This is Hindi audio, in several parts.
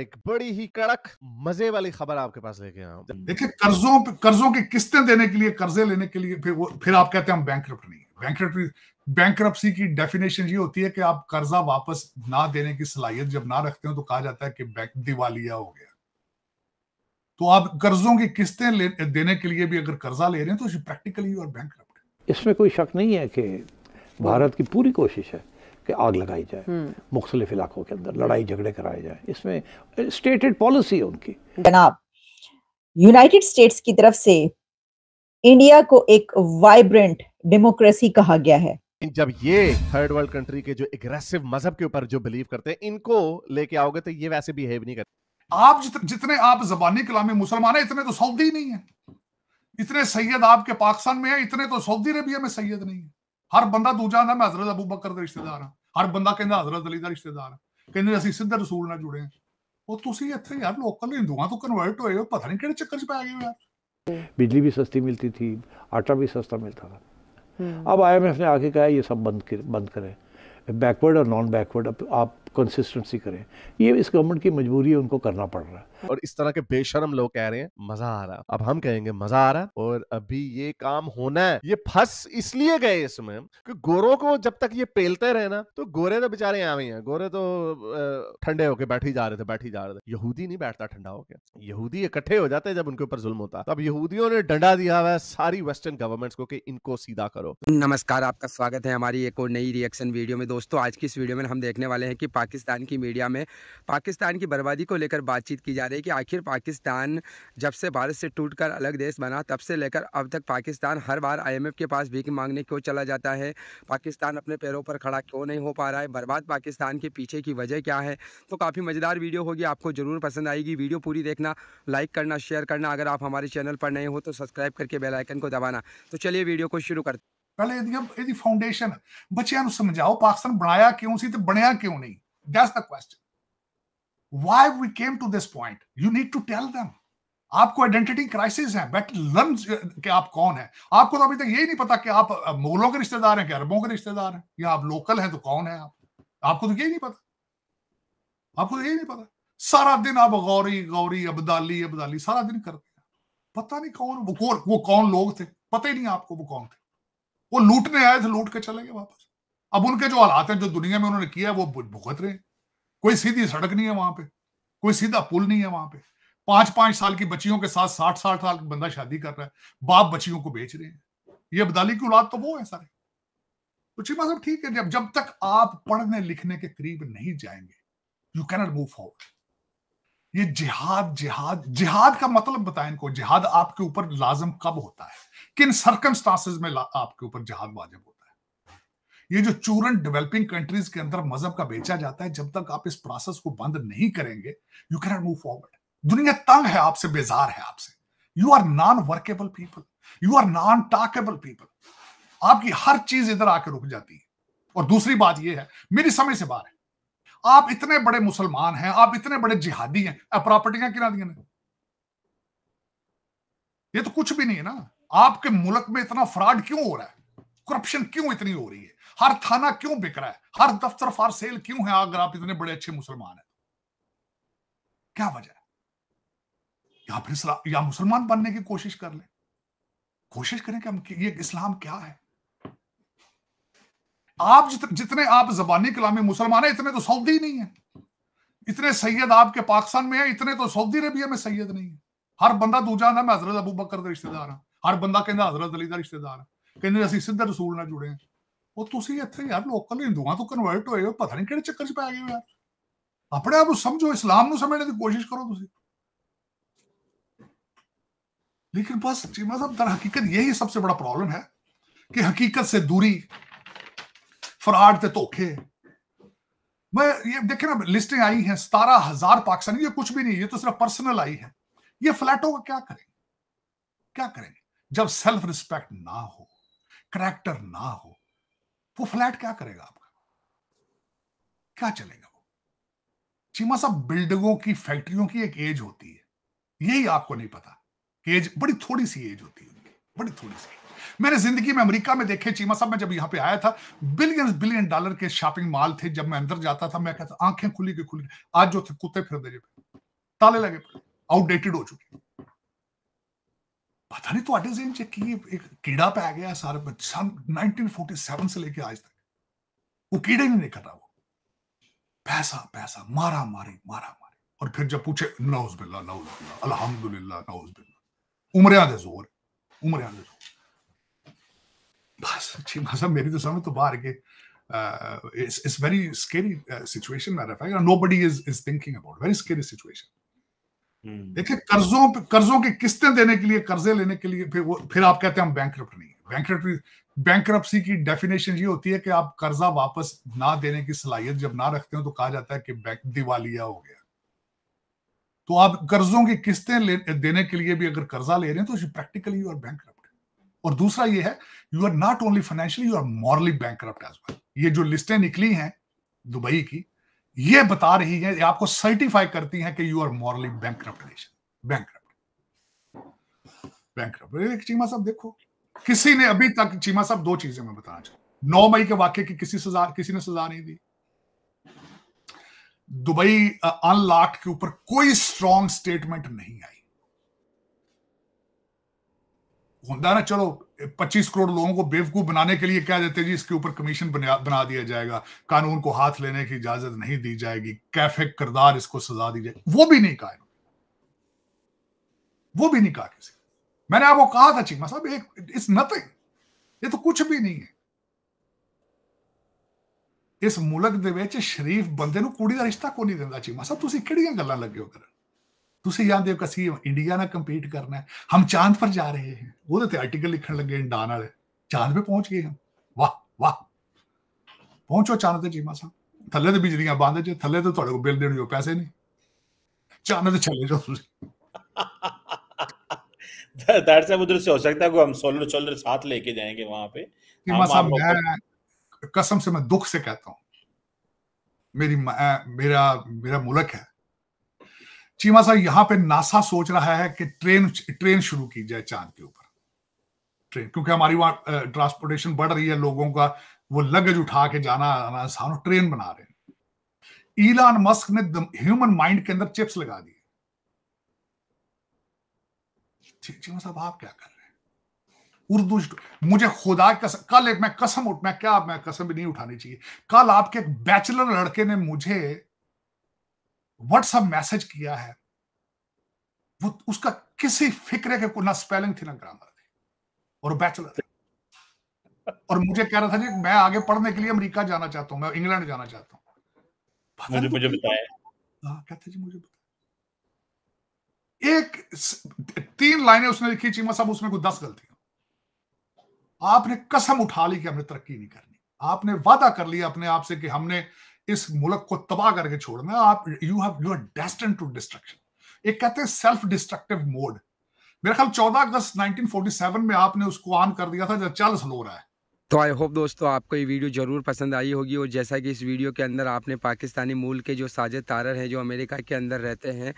एक बड़ी ही कड़क मजे वाली खबर आपके पास लेके आया देखिए कर्जों कर्जों की किस्तें देने के लिए कर्जे लेने के लिए फिर वो फिर आप कहते हैं हम बैंक नहीं बैंक बैंक की डेफिनेशन ये होती है कि आप कर्जा वापस ना देने की सलाहियत जब ना रखते हो तो कहा जाता है कि बैंक दिवालिया हो गया तो आप कर्जों की किस्तें देने के लिए भी अगर कर्जा ले रहे हैं तो प्रैक्टिकली और बैंक इसमें कोई शक नहीं है कि भारत की पूरी कोशिश है कि आग लगाई जाए हम्म। मुख्तलिफ इलाकों के अंदर लड़ाई झगड़े कराए जाए इसमें स्टेटेड पॉलिसी है उनकी जनाब यूनाइटेड स्टेट्स की तरफ से इंडिया को एक वाइब्रेंट डेमोक्रेसी कहा गया है जब ये थर्ड वर्ल्ड कंट्री के जो एग्रेसिव मजहब के ऊपर जो बिलीव करते हैं इनको लेके आओगे तो ये वैसे बिहेव नहीं करते आप जित, जितने आप जबानी कलामी मुसलमान है इतने तो सऊदी नहीं है इतने सैयद आपके पाकिस्तान में है इतने तो सऊदी अरबिया में सैयद नहीं है हर बंदा दूजा आंदा मैं हजरत अबू बकर रिश्तेदार हाँ हर बंदा कहना हजरत अली का रिश्तेदार कहते असं सीधे रसूल न जुड़े हैं और तो बिजली भी सस्ती मिलती थी आटा भी सस्ता मिलता था अब आई एम एफ ने आके कहा बंद कर, बैकवर्ड और नॉन बैकवर्ड आप कंसिस्टेंसी करें ये इस गवर्नमेंट की मजबूरी है उनको करना पड़ रहा है और इस तरह के बेशरम लोग कह रहे हैं मजा आ रहा अब हम कहेंगे मजा आ रहा और अभी ये काम होना है ये फंस इसलिए गए इसमें कि गोरों को जब तक ये पेलते रहे ना तो गोरे तो बेचारे आ ही हैं गोरे तो ठंडे होके बैठ ही जा रहे थे बैठ ही जा रहे थे यहूदी नहीं बैठता ठंडा होके यहूदी इकट्ठे हो जाते जब उनके ऊपर जुल्म होता तो अब यहूदियों ने डंडा दिया हुआ है सारी वेस्टर्न गवर्नमेंट्स को कि इनको सीधा करो नमस्कार आपका स्वागत है हमारी एक और नई रिएक्शन वीडियो में दोस्तों आज की इस वीडियो में हम देखने वाले हैं कि पाकिस्तान की मीडिया में पाकिस्तान की बर्बादी को लेकर बातचीत की जा रही है कि आखिर पाकिस्तान जब से भारत से टूटकर अलग देश बना तब से लेकर अब तक पाकिस्तान हर बार आईएमएफ के पास भीख मांगने क्यों चला जाता है पाकिस्तान अपने पैरों पर खड़ा क्यों नहीं हो पा रहा है बर्बाद पाकिस्तान के पीछे की वजह क्या है तो काफ़ी मज़ेदार वीडियो होगी आपको ज़रूर पसंद आएगी वीडियो पूरी देखना लाइक करना शेयर करना अगर आप हमारे चैनल पर नए हो तो सब्सक्राइब करके बेल आइकन को दबाना तो चलिए वीडियो को शुरू करते ਪਹਿਲੇ ਇਹਦੀਆਂ ਇਹਦੀ ਫਾਊਂਡੇਸ਼ਨ ਬੱਚਿਆਂ ਨੂੰ ਸਮਝਾਓ ਪਾਕਿਸਤਾਨ ਬਣਾਇਆ बनया क्यों नहीं That's the question. Why we came to this point? You need to tell them. आपको आइडेंटिटी क्राइसिस है बेट लर्न कि आप कौन है आपको तो अभी तक यही नहीं पता कि आप मुगलों के रिश्तेदार हैं कि अरबों के रिश्तेदार हैं या आप लोकल हैं तो कौन है आप आपको तो यही नहीं पता आपको तो यही नहीं पता सारा दिन आप गौरी गौरी अब्दाली अब्दाली सारा दिन करते हैं पता नहीं कौन वो कौन वो कौन लोग थे पता ही नहीं आपको वो कौन थे वो लूटने आए थे लूट के चले गए वापस अब उनके जो हालात हैं जो दुनिया में उन्होंने किया है वो भुगत रहे हैं कोई सीधी सड़क नहीं है वहां पे कोई सीधा पुल नहीं है वहां पे पांच पांच साल की बच्चियों के साथ साठ साठ साल बंदा शादी कर रहा है बाप बच्चियों को बेच रहे हैं ये अब्दाली की औलाद तो वो है सारे तो चीमा साहब ठीक है जब जब तक आप पढ़ने लिखने के करीब नहीं जाएंगे यू कैनॉट मूव फॉरवर्ड ये जिहाद जिहाद जिहाद का मतलब बताएं इनको जिहाद आपके ऊपर लाजम कब होता है किन सरकमस्टांसिस में आपके ऊपर जिहाद वाजिब होता है ये जो चूरन डेवलपिंग कंट्रीज के अंदर मजहब का बेचा जाता है जब तक आप इस प्रोसेस को बंद नहीं करेंगे यू कैन मूव फॉरवर्ड दुनिया तंग है आपसे बेजार है आपसे you are non workable people you are non talkable people आपकी हर चीज इधर आके रुक जाती है और दूसरी बात यह है मेरी समझ से बाहर है आप इतने बड़े मुसलमान हैं आप इतने बड़े जिहादी हैं प्रॉपर्टियां गिरा दी ये तो कुछ भी नहीं है ना आपके मुल्क में इतना फ्रॉड क्यों हो रहा है करप्शन क्यों इतनी हो रही है हर थाना क्यों बिक रहा है हर दफ्तर फार सेल क्यों है अगर आप इतने बड़े अच्छे मुसलमान हैं क्या वजह है या फिर या मुसलमान बनने की कोशिश कर ले कोशिश करें कि हम ये इस्लाम क्या है आप जित, जितने आप जबानी कलामी मुसलमान है इतने तो सऊदी नहीं है इतने सैयद आपके पाकिस्तान में है इतने तो सऊदी अरेबिया में सैयद नहीं है हर बंदा दूजा ना मैं हजरत अबू बकर का रिश्तेदार हाँ हर बंदा कहता हजरत अली का रिश्तेदार है हाँ। कहते असं सिद्ध रसूल ना जुड़े हैं ਉਹ ਤੁਸੀਂ ਇੱਥੇ ਯਾਰ ਲੋਕਲ ਹਿੰਦੂਆਂ ਤੋਂ ਕਨਵਰਟ ਹੋਏ ਹੋ ਪਤਾ ਨਹੀਂ ਕਿਹੜੇ ਚੱਕਰ 'ਚ ਪੈ ਗਏ ਹੋ ਯਾਰ ਆਪਣੇ ਆਪ ਨੂੰ ਸਮਝੋ ਇਸਲਾਮ ਨੂੰ ਸਮਝਣ ਦੀ ਕੋਸ਼ਿਸ਼ ਕਰੋ ਤੁਸੀਂ लेकिन बस मतलब दर हकीकत यही सबसे बड़ा प्रॉब्लम है कि हकीकत से दूरी फराड से धोखे मैं ये देखे ना लिस्टें आई हैं सतारह हजार पाकिस्तानी ये कुछ भी नहीं ये तो सिर्फ पर्सनल आई है ये फ्लैटों का क्या करेंगे क्या करेंगे जब सेल्फ रिस्पेक्ट ना हो करैक्टर ना हो वो फ्लैट क्या करेगा आपका क्या चलेगा वो चीमा साहब बिल्डिंगों की फैक्ट्रियों की एक एज होती है यही आपको नहीं पता एज बड़ी थोड़ी सी एज होती है उनकी बड़ी थोड़ी सी मैंने जिंदगी में अमेरिका में देखे चीमा साहब मैं जब यहां पे आया था बिलियन बिलियन डॉलर के शॉपिंग मॉल थे जब मैं अंदर जाता था मैं कहता आंखें खुली के खुली आज जो थे कुत्ते फिर दे ताले लगे आउटडेटेड हो चुके पता नहीं तो जेन चेक की एक कीड़ा पे आ गया सारे बच्चा 1947 से लेके आज तक वो कीड़े नहीं निकल रहा वो पैसा पैसा मारा मारी मारा मारी और फिर जब पूछे नाउज बिल्ला नाउज बिल्ला अलहमदुल्ला नाउज बिल्ला उम्र याद जोर उम्र याद जोर बस अच्छी भाषा मेरी तो समझ तो बाहर के it's very scary situation scary uh, situation nobody is is thinking about very scary situation hmm. देखिए कर्जों कर्जों की किस्तें देने के लिए कर्जे लेने के लिए फिर वो फिर आप कहते हैं हम बैंक नहीं बैंक बैंक की डेफिनेशन ये होती है कि आप कर्जा वापस ना देने की सलाहियत जब ना रखते हो तो कहा जाता है कि बैंक दिवालिया हो गया तो आप कर्जों की किस्तें देने के लिए भी अगर कर्जा ले रहे हैं तो प्रैक्टिकली यू आर बैंक और दूसरा ये है you are not only financially you are morally bank as well ये जो लिस्टें निकली हैं दुबई की ये बता रही है आपको सर्टिफाई करती है कि you are morally bank nation bank bank Cheema साहब देखो किसी ने अभी तक चीमा साहब दो चीजें मैं बताना चाहूँ नौ मई के वाक्य की किसी सजा किसी ने सजा नहीं दी दुबई अनलॉक के ऊपर कोई स्ट्रॉन्ग स्टेटमेंट नहीं आई होता ना चलो 25 करोड़ लोगों को बेवकूफ बनाने के लिए क्या देते जी इसके ऊपर कमीशन बना, बना दिया जाएगा कानून को हाथ लेने की इजाजत नहीं दी जाएगी कैफे करदार इसको सजा दी जाएगी वो भी नहीं कहा वो भी नहीं कहा किसी मैंने आपको कहा था चीमा साहब एक इस नथिंग ये तो कुछ भी नहीं है इस मुल्क शरीफ बंदे कुड़ी का रिश्ता कौन नहीं देता चीमा साहब तुम कि गल लगे हो करें ਤੁਸੀਂ ਜਾਣਦੇ ਹੋ ਕਿ ਅਸੀਂ ਇੰਡੀਆ ਨਾਲ ਕੰਪੀਟ ਕਰਨਾ ਹੈ ਹਮ ਚਾਂਦ ਪਰ ਜਾ ਰਹੇ ਹਾਂ ਉਹਦੇ ਤੇ ਆਰਟੀਕਲ ਲਿਖਣ ਲੱਗੇ ਇੰਡਾਨ ਵਾਲੇ ਚਾਂਦ 'ਤੇ ਪਹੁੰਚ ਗਏ ਹਾਂ ਵਾਹ ਵਾਹ ਪਹੁੰਚੋ ਚਾਂਦ ਤੇ ਜੀਮਾ ਸਾਹਿਬ ਥੱਲੇ ਤੇ ਬਿਜਲੀਆਂ ਬੰਦ ਜੇ ਥੱਲੇ ਤੇ ਤੁਹਾਡੇ ਕੋਲ ਬਿੱਲ ਦੇਣ ਜੋ ਪੈਸੇ ਨਹੀਂ ਚਾਂਦ ਤੇ ਚਲੇ ਜਾਓ ਤੁਸੀਂ दार साहब उधर से हो सकता है हम सोलर सोलर साथ लेके जाएंगे वहां पे साहब मैं कसम से मैं दुख से कहता हूँ मेरी मेरा मेरा मुल्क है चीमा साहब यहां पे नासा सोच रहा है कि ट्रेन ट्रेन शुरू की जाए चांद के ऊपर ट्रेन क्योंकि हमारी वहां ट्रांसपोर्टेशन बढ़ रही है लोगों का वो लगेज उठा के जाना आना आसान ट्रेन बना रहे हैं ईलान मस्क ने ह्यूमन माइंड के अंदर चिप्स लगा दिए चीमा साहब आप क्या कर रहे हैं उर्दू मुझे खुदा कसम कल एक मैं कसम उठ मैं क्या मैं कसम भी नहीं उठानी चाहिए कल आपके एक बैचलर लड़के ने मुझे व्हाट्सअप मैसेज किया है वो उसका किसी फिक्र के को ना स्पेलिंग थी ना ग्रामर थी और बैचलर थी। और मुझे कह रहा था जी मैं आगे पढ़ने के लिए अमेरिका जाना चाहता हूं मैं इंग्लैंड जाना चाहता हूं मुझे मुझे बताया हाँ कहते जी मुझे बताया एक तीन लाइनें उसने लिखी चीमा साहब उसमें कोई दस गलतियां आपने कसम उठा ली कि हमने तरक्की नहीं करनी आपने वादा कर लिया अपने आप से कि हमने इस मुल्क को तबाह करके छोड़ना आप you have you are destined to destruction एक कहते हैं सेल्फ डिस्ट्रक्टिव मोड मेरा ख्याल चौदह अगस्त 1947 में आपने उसको ऑन कर दिया था जब चल लो रहा है तो आई होप दोस्तों आपको ये वीडियो जरूर पसंद आई होगी और जैसा कि इस वीडियो के अंदर आपने पाकिस्तानी मूल के जो साझे तारर हैं जो अमेरिका के अंदर रहते हैं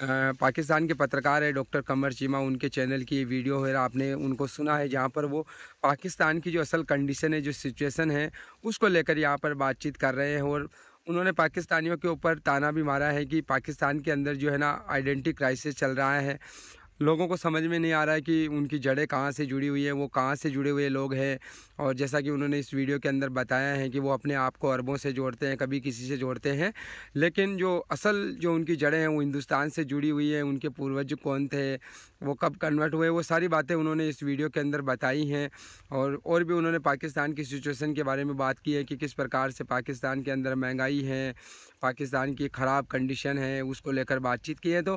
पाकिस्तान के पत्रकार है डॉक्टर कमर चीमा उनके चैनल की ये वीडियो है आपने उनको सुना है जहाँ पर वो पाकिस्तान की जो असल कंडीशन है जो सिचुएशन है उसको लेकर यहाँ पर बातचीत कर रहे हैं और उन्होंने पाकिस्तानियों के ऊपर ताना भी मारा है कि पाकिस्तान के अंदर जो है ना आइडेंटिटी क्राइसिस चल रहा है लोगों को समझ में नहीं आ रहा है कि उनकी जड़ें कहाँ से जुड़ी हुई है वो कहाँ से जुड़े हुए लोग हैं और जैसा कि उन्होंने इस वीडियो के अंदर बताया है कि वो अपने आप को अरबों से जोड़ते हैं कभी किसी से जोड़ते हैं लेकिन जो असल जो उनकी जड़ें हैं वो हिंदुस्तान से जुड़ी हुई है उनके पूर्वज कौन थे वो कब कन्वर्ट हुए वो सारी बातें उन्होंने इस वीडियो के अंदर बताई हैं और और भी उन्होंने पाकिस्तान की सिचुएशन के बारे में बात की है कि किस प्रकार से पाकिस्तान के अंदर महंगाई है पाकिस्तान की ख़राब कंडीशन है उसको लेकर बातचीत की है तो